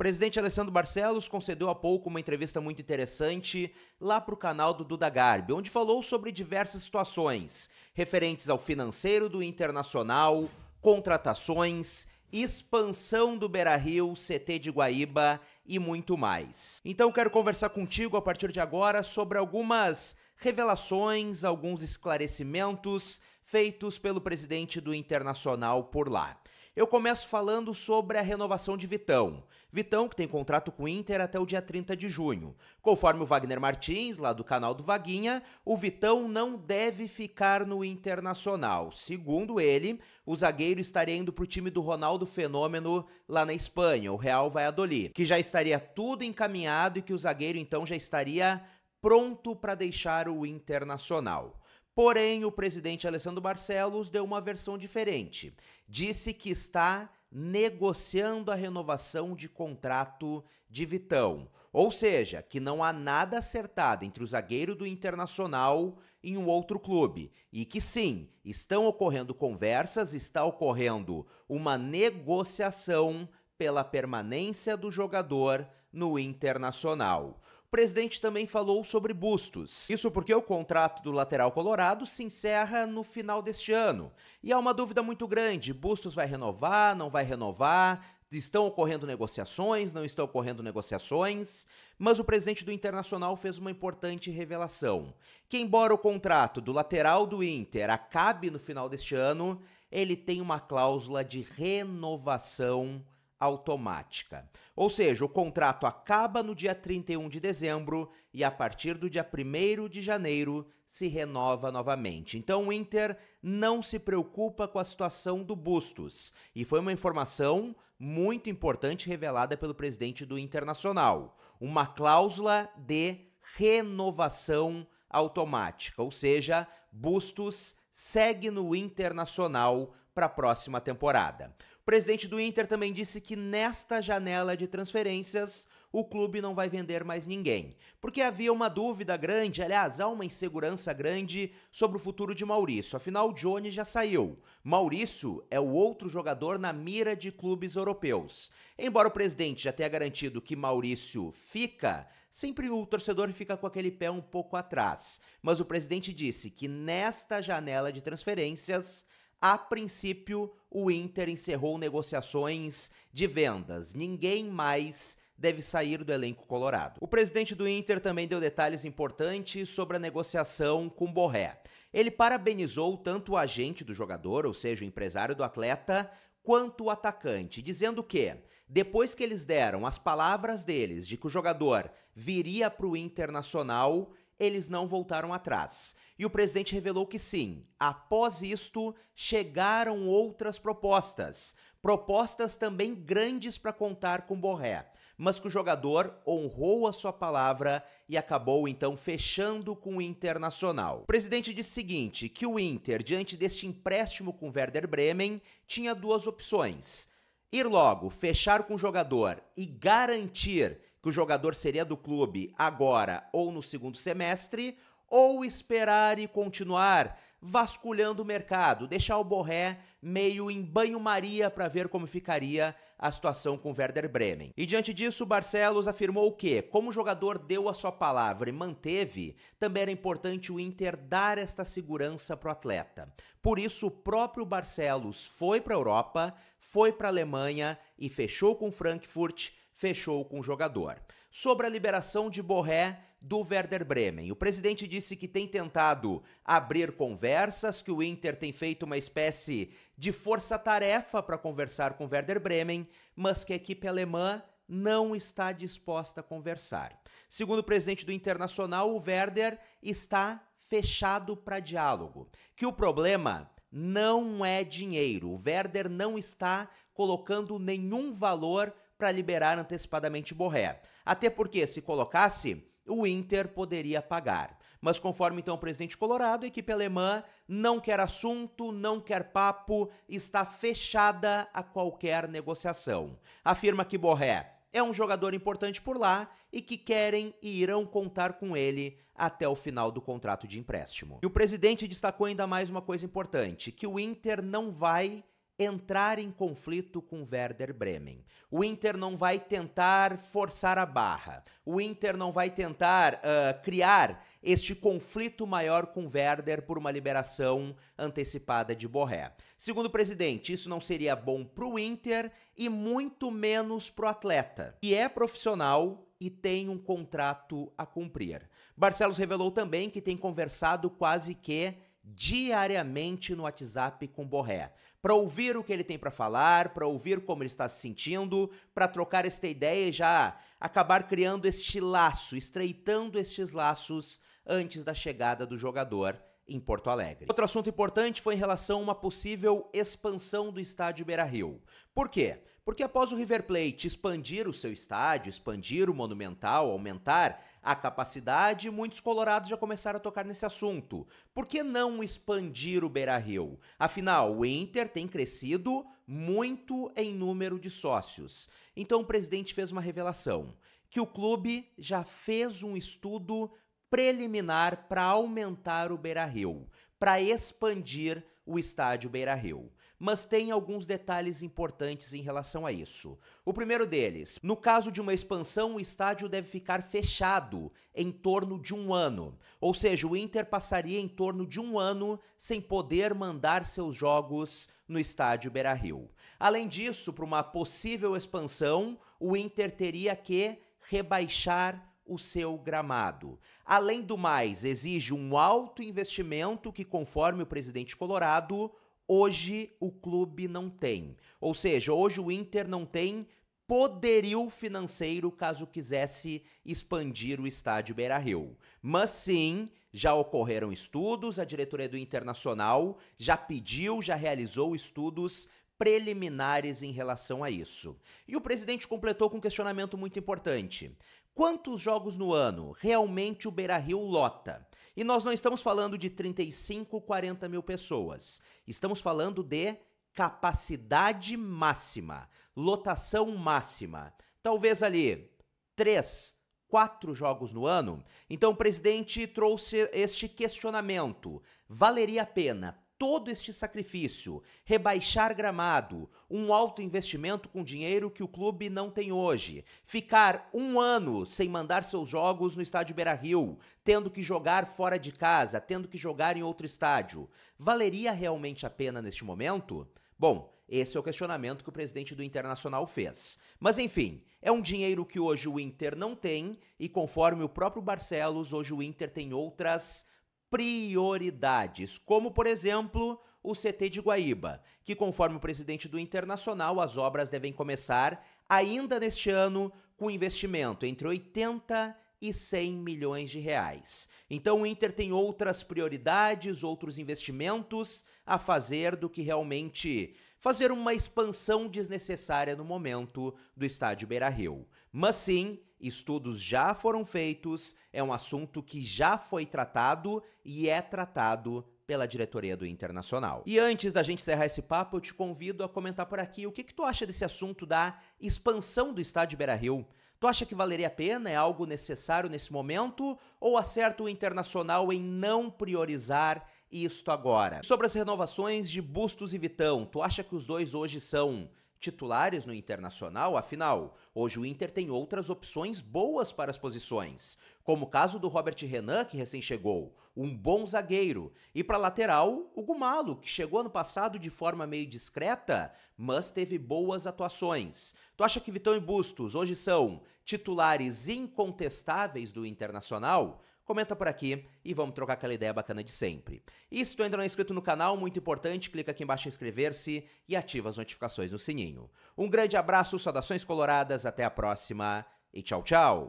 presidente Alessandro Barcelos concedeu há pouco uma entrevista muito interessante lá para o canal do Duda Garbi, onde falou sobre diversas situações referentes ao financeiro do Internacional, contratações, expansão do Beira-Rio, CT de Guaíba e muito mais. Então quero conversar contigo a partir de agora sobre algumas revelações, alguns esclarecimentos feitos pelo presidente do Internacional por lá. Eu começo falando sobre a renovação de Vitão. Vitão, que tem contrato com o Inter até o dia 30 de junho. Conforme o Wagner Martins, lá do canal do Vaguinha, o Vitão não deve ficar no Internacional. Segundo ele, o zagueiro estaria indo para o time do Ronaldo Fenômeno lá na Espanha, o Real Valladolid, que já estaria tudo encaminhado e que o zagueiro então já estaria pronto para deixar o Internacional. Porém, o presidente Alessandro Barcelos deu uma versão diferente. Disse que está negociando a renovação de contrato de Vitão. Ou seja, que não há nada acertado entre o zagueiro do Internacional e um outro clube. E que sim, estão ocorrendo conversas, está ocorrendo uma negociação pela permanência do jogador no Internacional. O presidente também falou sobre bustos. Isso porque o contrato do lateral colorado se encerra no final deste ano. E há uma dúvida muito grande: bustos vai renovar, não vai renovar? Estão ocorrendo negociações, não estão ocorrendo negociações, mas o presidente do Internacional fez uma importante revelação: que, embora o contrato do lateral do Inter acabe no final deste ano, ele tem uma cláusula de renovação automática. Ou seja, o contrato acaba no dia 31 de dezembro e a partir do dia 1 de janeiro se renova novamente. Então o Inter não se preocupa com a situação do Bustos. E foi uma informação muito importante revelada pelo presidente do Internacional. Uma cláusula de renovação automática, ou seja, Bustos segue no Internacional para a próxima temporada presidente do Inter também disse que nesta janela de transferências o clube não vai vender mais ninguém. Porque havia uma dúvida grande, aliás, há uma insegurança grande sobre o futuro de Maurício. Afinal, Johnny já saiu. Maurício é o outro jogador na mira de clubes europeus. Embora o presidente já tenha garantido que Maurício fica, sempre o torcedor fica com aquele pé um pouco atrás. Mas o presidente disse que nesta janela de transferências a princípio, o Inter encerrou negociações de vendas. Ninguém mais deve sair do elenco colorado. O presidente do Inter também deu detalhes importantes sobre a negociação com Borré. Ele parabenizou tanto o agente do jogador, ou seja, o empresário do atleta, quanto o atacante, dizendo que, depois que eles deram as palavras deles de que o jogador viria para o Internacional, eles não voltaram atrás. E o presidente revelou que sim, após isto, chegaram outras propostas. Propostas também grandes para contar com Borré, mas que o jogador honrou a sua palavra e acabou então fechando com o Internacional. O presidente disse o seguinte: que o Inter, diante deste empréstimo com Werder Bremen, tinha duas opções. Ir logo, fechar com o jogador e garantir que o jogador seria do clube agora ou no segundo semestre, ou esperar e continuar vasculhando o mercado, deixar o Borré meio em banho-maria para ver como ficaria a situação com o Werder Bremen. E diante disso, Barcelos afirmou que, como o jogador deu a sua palavra e manteve, também era importante o Inter dar esta segurança para o atleta. Por isso, o próprio Barcelos foi para a Europa, foi para a Alemanha e fechou com Frankfurt fechou com o jogador. Sobre a liberação de Borré do Werder Bremen, o presidente disse que tem tentado abrir conversas, que o Inter tem feito uma espécie de força-tarefa para conversar com o Werder Bremen, mas que a equipe alemã não está disposta a conversar. Segundo o presidente do Internacional, o Werder está fechado para diálogo, que o problema não é dinheiro. O Werder não está colocando nenhum valor para liberar antecipadamente Borré. Até porque, se colocasse, o Inter poderia pagar. Mas conforme então o presidente colorado, a equipe alemã não quer assunto, não quer papo, está fechada a qualquer negociação. Afirma que Borré é um jogador importante por lá e que querem e irão contar com ele até o final do contrato de empréstimo. E o presidente destacou ainda mais uma coisa importante, que o Inter não vai entrar em conflito com Werder Bremen. O Inter não vai tentar forçar a barra. O Inter não vai tentar uh, criar este conflito maior com Werder por uma liberação antecipada de Borré. Segundo o presidente, isso não seria bom para o Inter e muito menos para o atleta, que é profissional e tem um contrato a cumprir. Barcelos revelou também que tem conversado quase que diariamente no WhatsApp com Borré para ouvir o que ele tem para falar, para ouvir como ele está se sentindo, para trocar esta ideia e já acabar criando este laço, estreitando estes laços antes da chegada do jogador em Porto Alegre. Outro assunto importante foi em relação a uma possível expansão do estádio Beira-Rio. Por quê? Porque após o River Plate expandir o seu estádio, expandir o Monumental, aumentar a capacidade, muitos colorados já começaram a tocar nesse assunto. Por que não expandir o Beira-Rio? Afinal, o Inter tem crescido muito em número de sócios. Então o presidente fez uma revelação, que o clube já fez um estudo preliminar para aumentar o Beira-Rio, para expandir o estádio Beira-Rio mas tem alguns detalhes importantes em relação a isso. O primeiro deles: no caso de uma expansão, o estádio deve ficar fechado em torno de um ano, ou seja, o Inter passaria em torno de um ano sem poder mandar seus jogos no estádio Beira Rio. Além disso, para uma possível expansão, o Inter teria que rebaixar o seu gramado. Além do mais, exige um alto investimento que, conforme o presidente Colorado, Hoje o clube não tem. Ou seja, hoje o Inter não tem poderio financeiro caso quisesse expandir o estádio Beira-Rio. Mas sim, já ocorreram estudos, a diretoria do Internacional já pediu, já realizou estudos preliminares em relação a isso. E o presidente completou com um questionamento muito importante. Quantos jogos no ano realmente o Beira-Rio lota? E nós não estamos falando de 35, 40 mil pessoas. Estamos falando de capacidade máxima, lotação máxima. Talvez ali três, quatro jogos no ano. Então o presidente trouxe este questionamento: valeria a pena todo este sacrifício, rebaixar gramado, um alto investimento com dinheiro que o clube não tem hoje, ficar um ano sem mandar seus jogos no estádio Beira Rio, tendo que jogar fora de casa, tendo que jogar em outro estádio, valeria realmente a pena neste momento? Bom, esse é o questionamento que o presidente do Internacional fez. Mas enfim, é um dinheiro que hoje o Inter não tem e conforme o próprio Barcelos, hoje o Inter tem outras prioridades, como por exemplo o CT de Guaíba, que conforme o presidente do Internacional, as obras devem começar ainda neste ano com investimento entre 80 e 100 milhões de reais. Então o Inter tem outras prioridades, outros investimentos a fazer do que realmente fazer uma expansão desnecessária no momento do estádio Beira-Rio. Mas sim, Estudos já foram feitos, é um assunto que já foi tratado e é tratado pela diretoria do Internacional. E antes da gente encerrar esse papo, eu te convido a comentar por aqui o que, que tu acha desse assunto da expansão do estádio Beira-Rio. Tu acha que valeria a pena? É algo necessário nesse momento? Ou acerta o Internacional em não priorizar isto agora? Sobre as renovações de Bustos e Vitão, tu acha que os dois hoje são titulares no Internacional, afinal, hoje o Inter tem outras opções boas para as posições, como o caso do Robert Renan, que recém chegou, um bom zagueiro, e para lateral, o Gumalo, que chegou ano passado de forma meio discreta, mas teve boas atuações. Tu acha que Vitão e Bustos hoje são titulares incontestáveis do Internacional? comenta por aqui e vamos trocar aquela ideia bacana de sempre. E se tu ainda não é inscrito no canal, muito importante, clica aqui embaixo em inscrever-se e ativa as notificações no sininho. Um grande abraço, saudações coloradas, até a próxima e tchau, tchau!